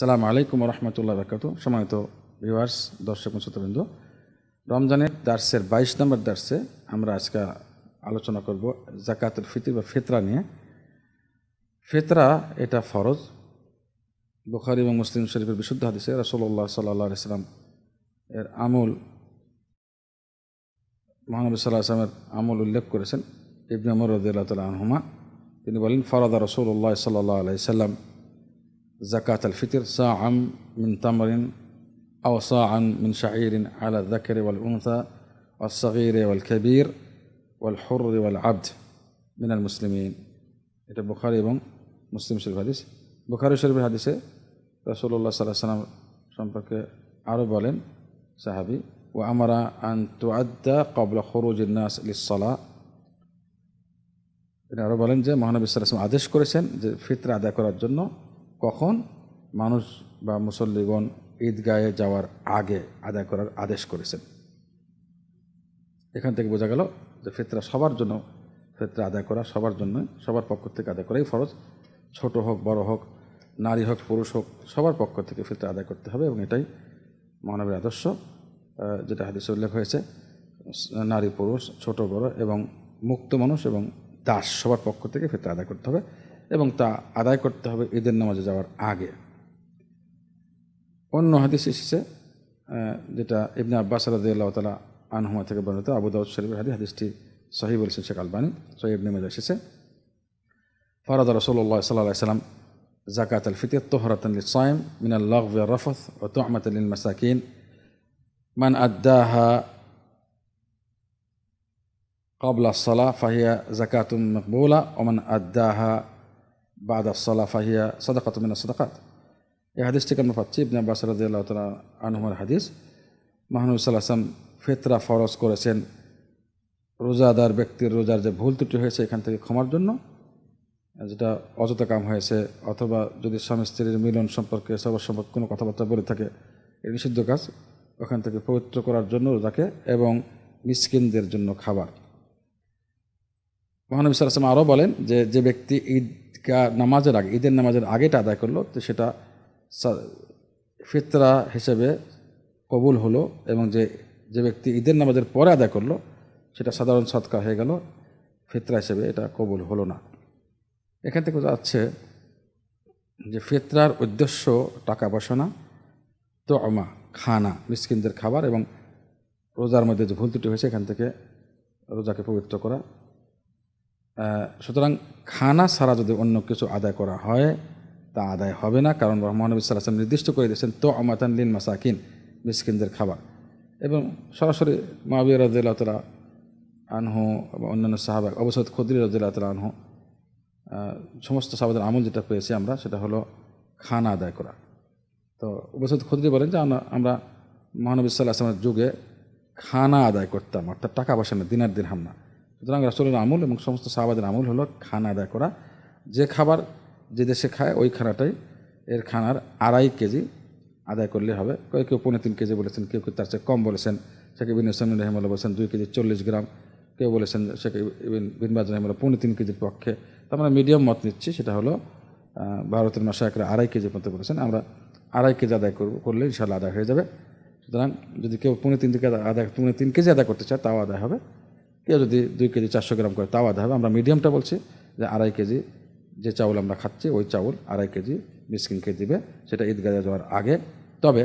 সালাম আলাইকুম রহমতুল্লাহ বরকাত সম্মানিত ভিউয়ার্স দর্শক শ্রোতবৃন্দ রমজানের দার্সের বাইশ নম্বর দার্সে আমরা আজকে আলোচনা করব জাকাতুল ফিতির বা ফেতরা নিয়ে ফেতরা এটা ফরজ বুখারি এবং মুসলিম শরীফের বিশুদ্ধ হাদিসে রসল্লাহ সাল্লাহ ইসলাম এর আমুল মহানবী সাল্লাহ আসলামের আমল উল্লেখ করেছেন ইবনে আমর রদুল্লাহ তাল আনহুমা তিনি বলেন ফরাদা রসুল্লাহ সাল্লাহ আলাইসাল্লাম زكاة الفطر صاعا من تمر أو صاعا من شعير على الذكر والأنثى والصغير والكبير والحر والعبد من المسلمين إذا بخاري بن مسلم شريف هذه بخاري شريف هذه رسول الله صلى الله عليه وسلم شمبك عرب ولن صحابي وأمر أن تعد قبل خروج الناس للصلاة إذا عرب ولن جاء مهنا بسرسم عدش كرسن فطر عدى كرات جنه কখন মানুষ বা মুসল্লিগণ ঈদগাহে যাওয়ার আগে আদায় করার আদেশ করেছেন এখান থেকে বোঝা গেল যে ফেতরা সবার জন্য ফেতরা আদায় করা সবার জন্য সবার পক্ষ থেকে আদায় করাই ফরজ ছোট হোক বড় হোক নারী হোক পুরুষ হোক সবার পক্ষ থেকে ফেতরা আদায় করতে হবে এবং এটাই মানবের আদর্শ যেটা হাদিসে উল্লেখ হয়েছে নারী পুরুষ ছোট বড় এবং মুক্ত মানুষ এবং দাস সবার পক্ষ থেকে ফেতরা আদায় করতে হবে এবং তা আদায় করতে হবে ঈদের নামাজে যাওয়ার আগে অন্য হাদিস এসেছে যেটা ইবনে আব্বাস রাদিয়াল্লাহু তাআলা আনহুমা থেকে বর্ণিত আবু দাউদ শরীফের হাদিস হাদিসটি সহি বলেছেন শেখ আলবানী সহি ইবনে মেজা এসেছে ফরাদ রাসূলুল্লাহ সাল্লাল্লাহু আলাইহি সাল্লাম যাকাত আল ফিতর মিন আল লিসাইম ওয়া লগ ওয়া ও লিল মাসাকিন মান আদাহা قبل الصلاة فهي زكاة مقبولة ومن أداها বাদ আসলা ফাহিয়া সদাকাত মিনা সদাকাত এই হাদিস থেকে আমরা পাচ্ছি ইবনে আব্বাস রাজি তালা আনহুমার হাদিস মাহানুর সাল্লাহাম ফেতরা ফরজ করেছেন রোজাদার ব্যক্তির রোজার যে ভুল ত্রুটি হয়েছে এখান থেকে ক্ষমার জন্য যেটা অযথা কাম হয়েছে অথবা যদি স্বামী স্ত্রীর মিলন সম্পর্কে সবার সম্পর্কে কোনো কথাবার্তা বলে থাকে এই নিষিদ্ধ কাজ ওখান থেকে পবিত্র করার জন্য রোজাকে এবং মিসকিনদের জন্য খাবার মহানবী সাল্লাম আরও বলেন যে যে ব্যক্তি ঈদ নামাজের আগে ঈদের নামাজের আগেটা আদায় করলো তো সেটা ফিতরা হিসেবে কবুল হলো এবং যে যে ব্যক্তি ঈদের নামাজের পরে আদায় করলো সেটা সাধারণ সৎকার হয়ে গেল ফিতরা হিসেবে এটা কবুল হলো না এখান থেকে যাচ্ছে যে ফিতরার উদ্দেশ্য টাকা পয়সা না তো আমা খানা মিসকিনদের খাবার এবং রোজার মধ্যে যে ভুল ত্রুটি হয়েছে এখান থেকে রোজাকে পবিত্র করা সুতরাং খানা ছাড়া যদি অন্য কিছু আদায় করা হয় তা আদায় হবে না কারণ মহানবী সাল্লাম নির্দিষ্ট করে দিয়েছেন তো আমাতান লিন মাসাকিন মিসকিনদের খাবার এবং সরাসরি মাবিয়া রাজিল্লাহ তালা আনহু বা অন্যান্য সাহাবাগ অবসর খদ্রি রাজিল্লাহ তালা আনহু সমস্ত সাহাবাদের আমল যেটা পেয়েছি আমরা সেটা হলো খানা আদায় করা তো অবসর খদ্রি বলেন যে আমরা মহানবী সাল্লাহ আসলামের যুগে খানা আদায় করতাম অর্থাৎ টাকা পয়সা না দিনের দিন হামনা সুতরাং রাসুলের আমল এবং সমস্ত সাহাবাদের আমল হলো খানা আদায় করা যে খাবার যে দেশে খায় ওই খানাটাই এর খানার আড়াই কেজি আদায় করলে হবে কেউ কেউ পৌনে তিন কেজি বলেছেন কেউ কেউ তার চেয়ে কম বলেছেন শেখ ইবিন ইসলাম রহমাল বলেছেন দুই কেজি চল্লিশ গ্রাম কেউ বলেছেন শেখ ইবিন বিনবাজ পৌনে তিন কেজির পক্ষে তো আমরা মানে মিডিয়াম মত নিচ্ছি সেটা হলো ভারতের মাসাকরা আড়াই কেজির মতো বলেছেন আমরা আড়াই কেজি আদায় করবো করলে ইনশাল্লাহ আদায় হয়ে যাবে সুতরাং যদি কেউ পৌনে তিন থেকে আদায় পৌনে তিন কেজি আদায় করতে চায় তাও আদায় হবে কেউ যদি দুই কেজি চারশো গ্রাম করে তাও আধা হবে আমরা মিডিয়ামটা বলছি যে আড়াই কেজি যে চাউল আমরা খাচ্ছি ওই চাউল আড়াই কেজি মিসকিনকে দিবে সেটা ঈদগাহ যাওয়ার আগে তবে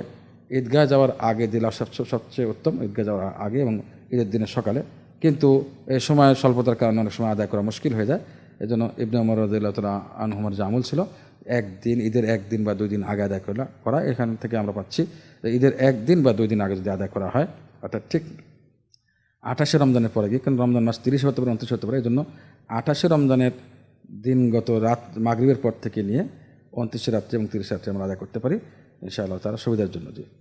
ঈদগাহ যাওয়ার আগে দিলা সবচেয়ে সবচেয়ে উত্তম ঈদগাহ যাওয়ার আগে এবং ঈদের দিনের সকালে কিন্তু এই সময় স্বল্পতার কারণে অনেক সময় আদায় করা মুশকিল হয়ে যায় এই জন্য ইবনে উমর রদুল্লাহ আনহুমার যে আমল ছিল একদিন ঈদের একদিন বা দুই দিন আগে আদায় করা এখান থেকে আমরা পাচ্ছি ঈদের একদিন বা দুই দিন আগে যদি আদায় করা হয় অর্থাৎ ঠিক আঠাশে রমজানের পরে গিয়ে কারণ রমজান মাস তিরিশে হতে পারে উনত্রিশ হতে পারে এই জন্য আঠাশে রমজানের দিনগত রাত মাগরীবের পর থেকে নিয়ে উনত্রিশে রাত্রে এবং তিরিশে রাত্রে আমরা আদায় করতে পারি ইনশাআল্লাহ তারা সুবিধার জন্য যে